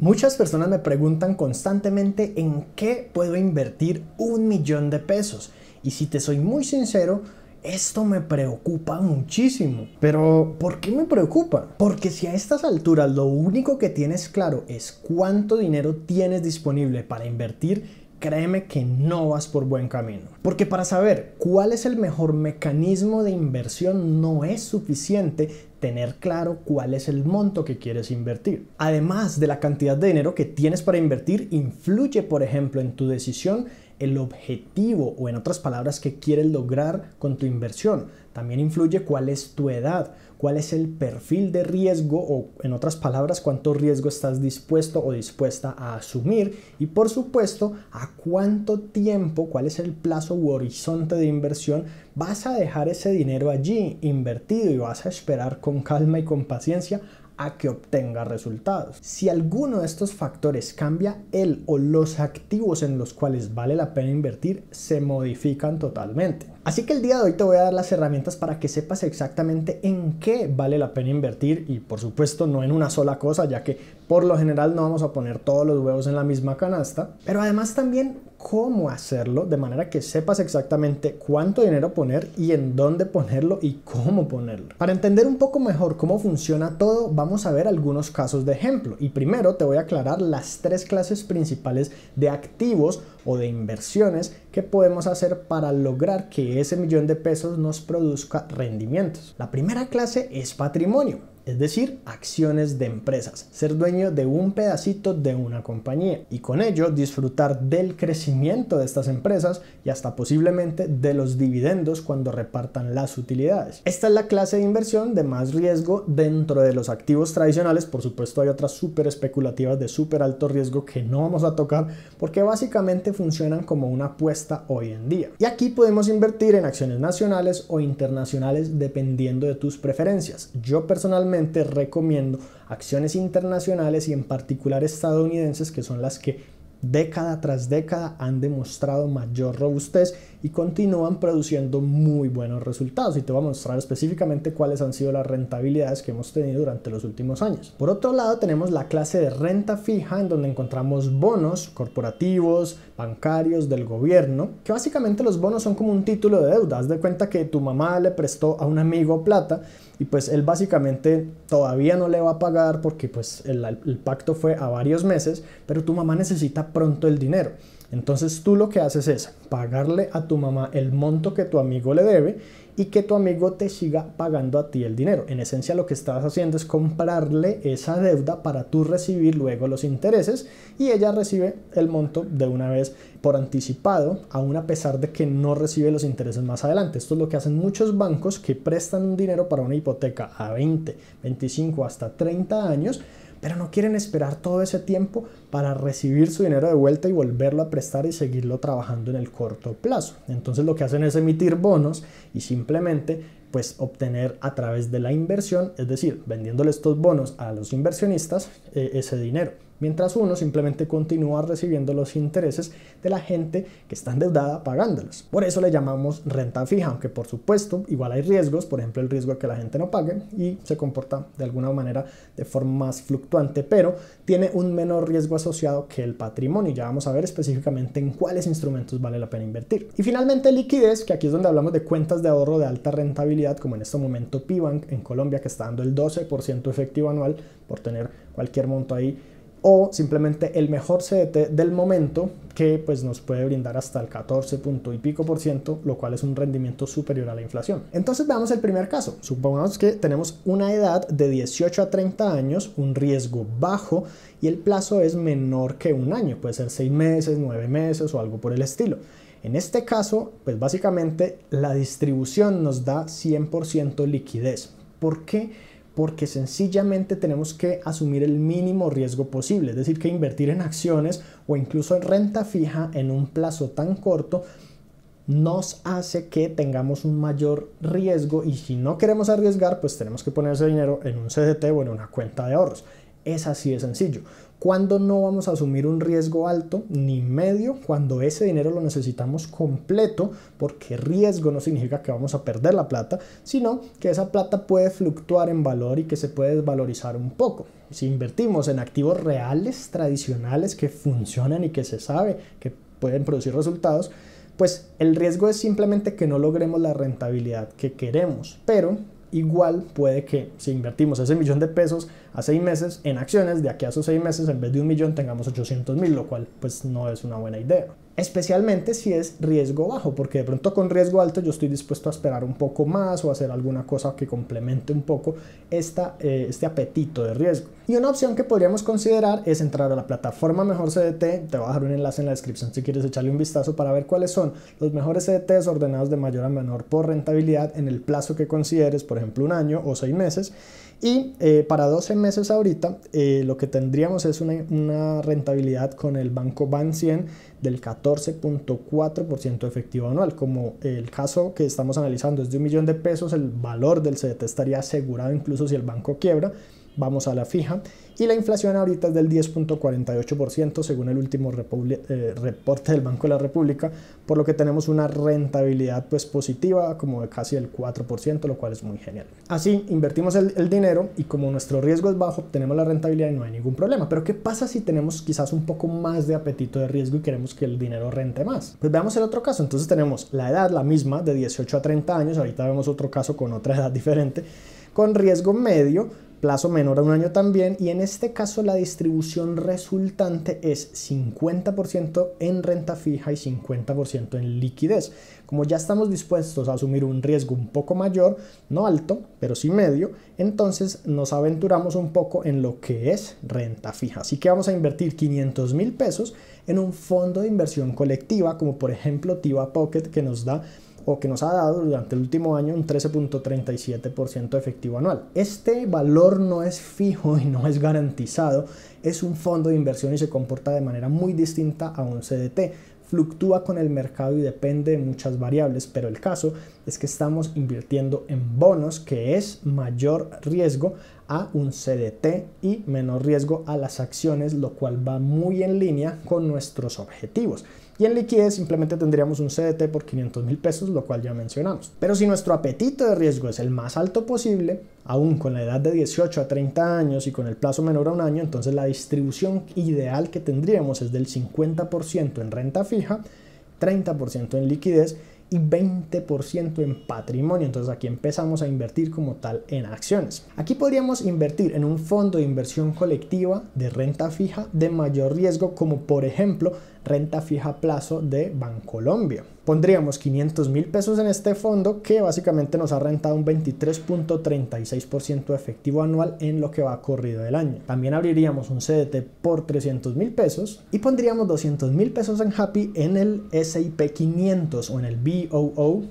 Muchas personas me preguntan constantemente en qué puedo invertir un millón de pesos. Y si te soy muy sincero, esto me preocupa muchísimo. Pero, ¿por qué me preocupa? Porque si a estas alturas lo único que tienes claro es cuánto dinero tienes disponible para invertir, créeme que no vas por buen camino. Porque para saber cuál es el mejor mecanismo de inversión no es suficiente tener claro cuál es el monto que quieres invertir. Además de la cantidad de dinero que tienes para invertir, influye, por ejemplo, en tu decisión el objetivo o en otras palabras que quieres lograr con tu inversión. También influye cuál es tu edad, cuál es el perfil de riesgo o en otras palabras, cuánto riesgo estás dispuesto o dispuesta a asumir y por supuesto a cuánto tiempo, cuál es el plazo u horizonte de inversión vas a dejar ese dinero allí invertido y vas a esperar con calma y con paciencia a que obtenga resultados. Si alguno de estos factores cambia, el o los activos en los cuales vale la pena invertir se modifican totalmente. Así que el día de hoy te voy a dar las herramientas para que sepas exactamente en qué vale la pena invertir y por supuesto no en una sola cosa, ya que por lo general no vamos a poner todos los huevos en la misma canasta, pero además también cómo hacerlo de manera que sepas exactamente cuánto dinero poner y en dónde ponerlo y cómo ponerlo. Para entender un poco mejor cómo funciona todo, vamos vamos a ver algunos casos de ejemplo. Y primero te voy a aclarar las tres clases principales de activos o de inversiones que podemos hacer para lograr que ese millón de pesos nos produzca rendimientos. La primera clase es patrimonio es decir, acciones de empresas, ser dueño de un pedacito de una compañía y con ello disfrutar del crecimiento de estas empresas y hasta posiblemente de los dividendos cuando repartan las utilidades. Esta es la clase de inversión de más riesgo dentro de los activos tradicionales, por supuesto hay otras súper especulativas de súper alto riesgo que no vamos a tocar porque básicamente funcionan como una apuesta hoy en día. Y aquí podemos invertir en acciones nacionales o internacionales dependiendo de tus preferencias. Yo personalmente recomiendo acciones internacionales y en particular estadounidenses que son las que década tras década han demostrado mayor robustez y continúan produciendo muy buenos resultados y te voy a mostrar específicamente cuáles han sido las rentabilidades que hemos tenido durante los últimos años. Por otro lado tenemos la clase de renta fija en donde encontramos bonos corporativos, bancarios, del gobierno, que básicamente los bonos son como un título de deuda, haz de cuenta que tu mamá le prestó a un amigo plata y pues él básicamente todavía no le va a pagar porque pues el, el pacto fue a varios meses, pero tu mamá necesita pronto el dinero. Entonces tú lo que haces es pagarle a tu mamá el monto que tu amigo le debe y que tu amigo te siga pagando a ti el dinero. En esencia lo que estás haciendo es comprarle esa deuda para tú recibir luego los intereses y ella recibe el monto de una vez por anticipado, aún a pesar de que no recibe los intereses más adelante. Esto es lo que hacen muchos bancos que prestan un dinero para una hipoteca a 20, 25, hasta 30 años pero no quieren esperar todo ese tiempo para recibir su dinero de vuelta y volverlo a prestar y seguirlo trabajando en el corto plazo. Entonces lo que hacen es emitir bonos y simplemente pues obtener a través de la inversión, es decir, vendiéndole estos bonos a los inversionistas eh, ese dinero mientras uno simplemente continúa recibiendo los intereses de la gente que está endeudada pagándolos. Por eso le llamamos renta fija, aunque por supuesto igual hay riesgos, por ejemplo el riesgo de que la gente no pague y se comporta de alguna manera de forma más fluctuante, pero tiene un menor riesgo asociado que el patrimonio. Ya vamos a ver específicamente en cuáles instrumentos vale la pena invertir. Y finalmente liquidez, que aquí es donde hablamos de cuentas de ahorro de alta rentabilidad, como en este momento Pibank en Colombia, que está dando el 12% efectivo anual por tener cualquier monto ahí o simplemente el mejor CDT del momento que pues nos puede brindar hasta el 14 y pico por ciento, lo cual es un rendimiento superior a la inflación. Entonces veamos el primer caso. Supongamos que tenemos una edad de 18 a 30 años, un riesgo bajo y el plazo es menor que un año, puede ser 6 meses, 9 meses o algo por el estilo. En este caso, pues básicamente la distribución nos da 100% liquidez. ¿Por qué? porque sencillamente tenemos que asumir el mínimo riesgo posible, es decir, que invertir en acciones o incluso en renta fija en un plazo tan corto nos hace que tengamos un mayor riesgo y si no queremos arriesgar, pues tenemos que poner ese dinero en un CDT o en una cuenta de ahorros. Es así de sencillo cuando no vamos a asumir un riesgo alto ni medio? Cuando ese dinero lo necesitamos completo, porque riesgo no significa que vamos a perder la plata, sino que esa plata puede fluctuar en valor y que se puede desvalorizar un poco. Si invertimos en activos reales, tradicionales, que funcionan y que se sabe que pueden producir resultados, pues el riesgo es simplemente que no logremos la rentabilidad que queremos. Pero igual puede que si invertimos ese millón de pesos a seis meses en acciones, de aquí a esos seis meses en vez de un millón tengamos 800 mil, lo cual pues no es una buena idea especialmente si es riesgo bajo, porque de pronto con riesgo alto yo estoy dispuesto a esperar un poco más o hacer alguna cosa que complemente un poco esta, eh, este apetito de riesgo. Y una opción que podríamos considerar es entrar a la plataforma Mejor CDT, te voy a dejar un enlace en la descripción si quieres echarle un vistazo para ver cuáles son los mejores CDTs ordenados de mayor a menor por rentabilidad en el plazo que consideres, por ejemplo un año o seis meses y eh, para 12 meses ahorita eh, lo que tendríamos es una, una, rentabilidad con el banco Ban 100 del 14.4% efectivo anual. Como eh, el caso que estamos analizando es de un millón de pesos, el valor del CDT estaría asegurado incluso si el banco quiebra vamos a la fija. Y la inflación ahorita es del 10.48% según el último eh, reporte del Banco de la República, por lo que tenemos una rentabilidad pues positiva como de casi el 4%, lo cual es muy genial. Así invertimos el, dinero y como nuestro riesgo es bajo, tenemos la rentabilidad y no hay ningún problema. Pero ¿qué pasa si tenemos quizás un poco más de apetito de riesgo y queremos que el dinero rente más? Pues veamos el otro caso. Entonces tenemos la edad la misma de 18 a 30 años, ahorita vemos otro caso con otra edad diferente, con riesgo medio plazo menor a un año también, y en este caso la distribución resultante es 50% en renta fija y 50% en liquidez. Como ya estamos dispuestos a asumir un riesgo un poco mayor, no alto, pero sí medio, entonces nos aventuramos un poco en lo que es renta fija. Así que vamos a invertir 500 mil pesos en un fondo de inversión colectiva, como por ejemplo Tiva Pocket, que nos da o que nos ha dado durante el último año un 13.37% efectivo anual. Este valor no es fijo y no es garantizado, es un fondo de inversión y se comporta de manera muy distinta a un CDT. Fluctúa con el mercado y depende de muchas variables, pero el caso es que estamos invirtiendo en bonos, que es mayor riesgo a un CDT y menor riesgo a las acciones, lo cual va muy en línea con nuestros objetivos. Y en liquidez simplemente tendríamos un CDT por 500 mil pesos, lo cual ya mencionamos. Pero si nuestro apetito de riesgo es el más alto posible, aún con la edad de 18 a 30 años y con el plazo menor a un año, entonces la distribución ideal que tendríamos es del 50% en renta fija, 30% en liquidez y 20% en patrimonio. Entonces aquí empezamos a invertir como tal en acciones. Aquí podríamos invertir en un fondo de inversión colectiva de renta fija de mayor riesgo como por ejemplo renta fija a plazo de Bancolombia. Pondríamos 500 mil pesos en este fondo que básicamente nos ha rentado un 23.36% efectivo anual en lo que va corrido del año. También abriríamos un CDT por 300 mil pesos y pondríamos 200 mil pesos en Happy en el SIP 500 o en el BOO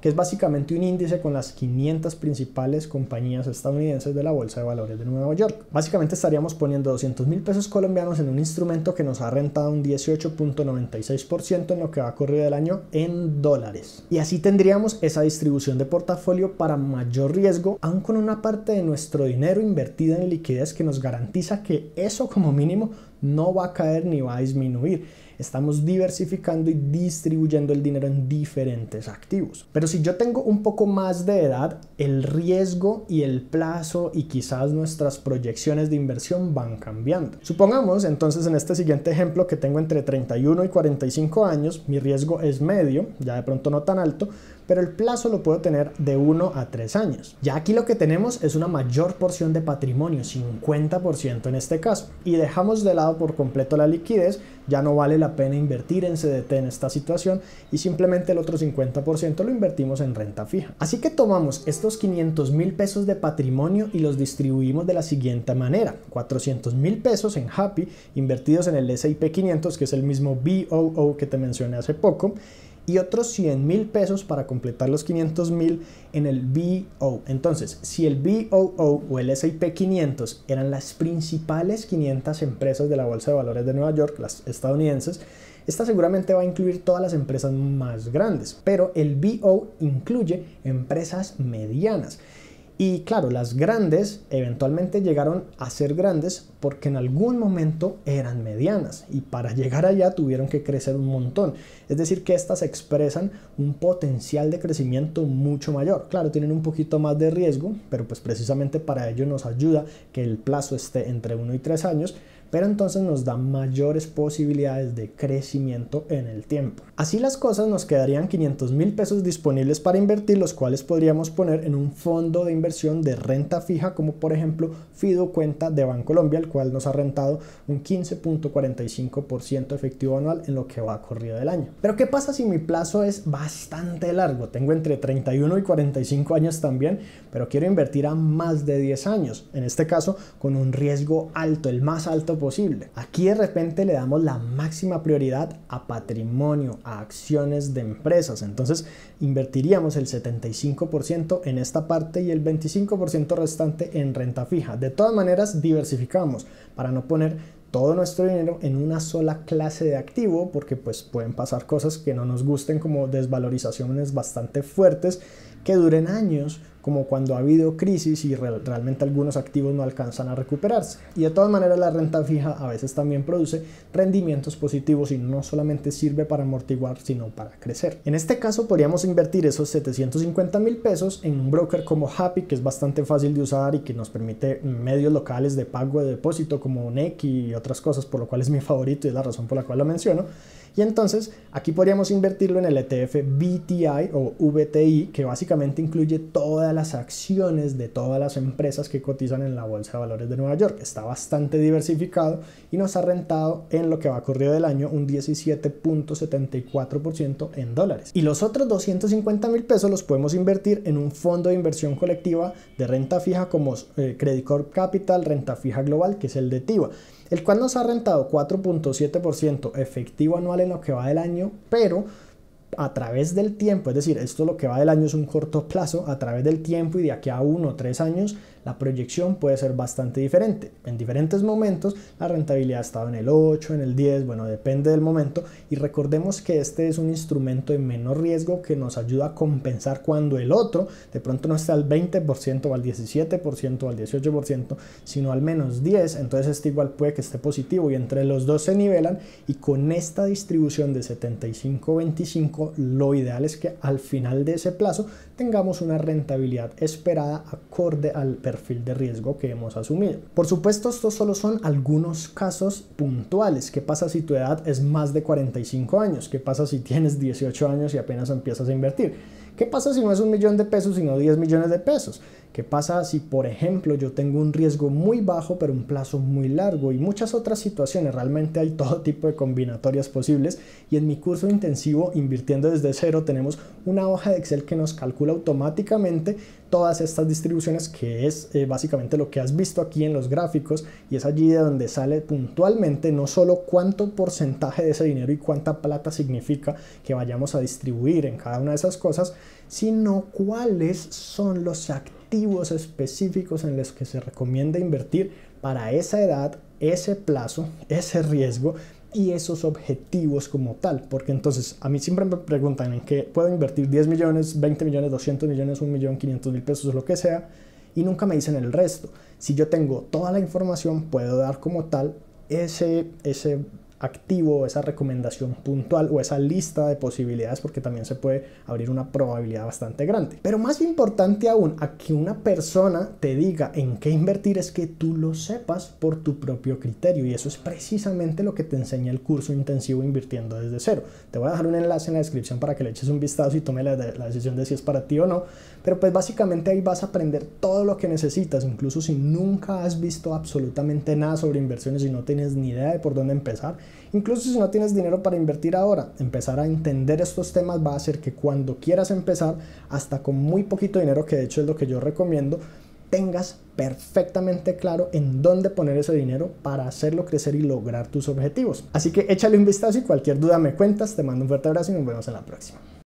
que es básicamente un índice con las 500 principales compañías estadounidenses de la Bolsa de Valores de Nueva York. Básicamente estaríamos poniendo 200 mil pesos colombianos en un instrumento que nos ha rentado un 18.96% en lo que va a correr el año en dólares. Y así tendríamos esa distribución de portafolio para mayor riesgo, aun con una parte de nuestro dinero invertida en liquidez que nos garantiza que eso como mínimo no va a caer ni va a disminuir. Estamos diversificando y distribuyendo el dinero en diferentes activos. Pero si yo tengo un poco más de edad, el riesgo y el plazo y quizás nuestras proyecciones de inversión van cambiando. Supongamos entonces en este siguiente ejemplo que tengo entre 31 y 45 años, mi riesgo es medio, ya de pronto no tan alto, pero el plazo lo puedo tener de 1 a 3 años. Ya aquí lo que tenemos es una mayor porción de patrimonio, 50% en este caso, y dejamos de lado por completo la liquidez, ya no vale la pena invertir en CDT en esta situación y simplemente el otro 50% lo invertimos en renta fija. Así que tomamos estos 500 mil pesos de patrimonio y los distribuimos de la siguiente manera. 400 mil pesos en Happy invertidos en el SIP 500, que es el mismo BOO que te mencioné hace poco, y otros 100 mil pesos para completar los 500 mil en el BO. Entonces, si el BOO o el S&P 500 eran las principales 500 empresas de la Bolsa de Valores de Nueva York, las estadounidenses, esta seguramente va a incluir todas las empresas más grandes, pero el BO incluye empresas medianas. Y claro, las grandes eventualmente llegaron a ser grandes porque en algún momento eran medianas y para llegar allá tuvieron que crecer un montón. Es decir, que estas expresan un potencial de crecimiento mucho mayor. Claro, tienen un poquito más de riesgo, pero pues precisamente para ello nos ayuda que el plazo esté entre 1 y 3 años pero entonces nos da mayores posibilidades de crecimiento en el tiempo. Así las cosas nos quedarían 500 mil pesos disponibles para invertir, los cuales podríamos poner en un fondo de inversión de renta fija, como por ejemplo Fido Cuenta de Bancolombia, el cual nos ha rentado un 15.45% efectivo anual en lo que va corrido el año. Pero ¿qué pasa si mi plazo es bastante largo? Tengo entre 31 y 45 años también, pero quiero invertir a más de 10 años, en este caso con un riesgo alto, el más alto posible. Aquí de repente le damos la máxima prioridad a patrimonio, a acciones de empresas. Entonces invertiríamos el 75% en esta parte y el 25% restante en renta fija. De todas maneras, diversificamos para no poner todo nuestro dinero en una sola clase de activo porque pues pueden pasar cosas que no nos gusten como desvalorizaciones bastante fuertes que duren años como cuando ha habido crisis y realmente algunos activos no alcanzan a recuperarse. Y de todas maneras la renta fija a veces también produce rendimientos positivos y no solamente sirve para amortiguar, sino para crecer. En este caso podríamos invertir esos 750 mil pesos en un broker como Happy, que es bastante fácil de usar y que nos permite medios locales de pago de depósito como NEC y otras cosas, por lo cual es mi favorito y es la razón por la cual lo menciono. Y entonces aquí podríamos invertirlo en el ETF BTI o VTI, que básicamente incluye toda las acciones de todas las empresas que cotizan en la Bolsa de Valores de Nueva York. Está bastante diversificado y nos ha rentado en lo que va corrido del año un 17.74% en dólares. Y los otros 250 mil pesos los podemos invertir en un fondo de inversión colectiva de renta fija como eh, Credit Corp Capital, Renta Fija Global, que es el de TIBA el cual nos ha rentado 4.7% efectivo anual en lo que va del año, pero a través del tiempo, es decir, esto lo que va del año es un corto plazo, a través del tiempo y de aquí a uno o tres años la proyección puede ser bastante diferente. En diferentes momentos la rentabilidad ha estado en el 8, en el 10, bueno, depende del momento. Y recordemos que este es un instrumento de menor riesgo que nos ayuda a compensar cuando el otro de pronto no está al 20% o al 17% o al 18%, sino al menos 10. Entonces este igual puede que esté positivo y entre los dos se nivelan y con esta distribución de 75-25 lo ideal es que al final de ese plazo tengamos una rentabilidad esperada acorde al perfil perfil de riesgo que hemos asumido. Por supuesto, estos solo son algunos casos puntuales. ¿Qué pasa si tu edad es más de 45 años? ¿Qué pasa si tienes 18 años y apenas empiezas a invertir? ¿Qué pasa si no es un millón de pesos, sino 10 millones de pesos? ¿Qué pasa si, por ejemplo, yo tengo un riesgo muy bajo pero un plazo muy largo y muchas otras situaciones? Realmente hay todo tipo de combinatorias posibles y en mi curso intensivo Invirtiendo desde cero tenemos una hoja de Excel que nos calcula automáticamente todas estas distribuciones que es eh, básicamente lo que has visto aquí en los gráficos y es allí de donde sale puntualmente no solo cuánto porcentaje de ese dinero y cuánta plata significa que vayamos a distribuir en cada una de esas cosas, sino cuáles son los activos objetivos específicos en los que se recomienda invertir para esa edad, ese plazo, ese riesgo y esos objetivos como tal. Porque entonces a mí siempre me preguntan en qué puedo invertir 10 millones, 20 millones, 200 millones, 1 millón, 500 mil pesos, lo que sea. Y nunca me dicen el resto. Si yo tengo toda la información, puedo dar como tal ese, ese activo, esa recomendación puntual o esa lista de posibilidades porque también se puede abrir una probabilidad bastante grande. Pero más importante aún, a que una persona te diga en qué invertir es que tú lo sepas por tu propio criterio y eso es precisamente lo que te enseña el curso intensivo invirtiendo desde cero. Te voy a dejar un enlace en la descripción para que le eches un vistazo y tome la, la decisión de si es para ti o no, pero pues básicamente ahí vas a aprender todo lo que necesitas, incluso si nunca has visto absolutamente nada sobre inversiones y no tienes ni idea de por dónde empezar Incluso si no tienes dinero para invertir ahora, empezar a entender estos temas va a hacer que cuando quieras empezar, hasta con muy poquito dinero, que de hecho es lo que yo recomiendo, tengas perfectamente claro en dónde poner ese dinero para hacerlo crecer y lograr tus objetivos. Así que échale un vistazo y cualquier duda me cuentas, te mando un fuerte abrazo y nos vemos en la próxima.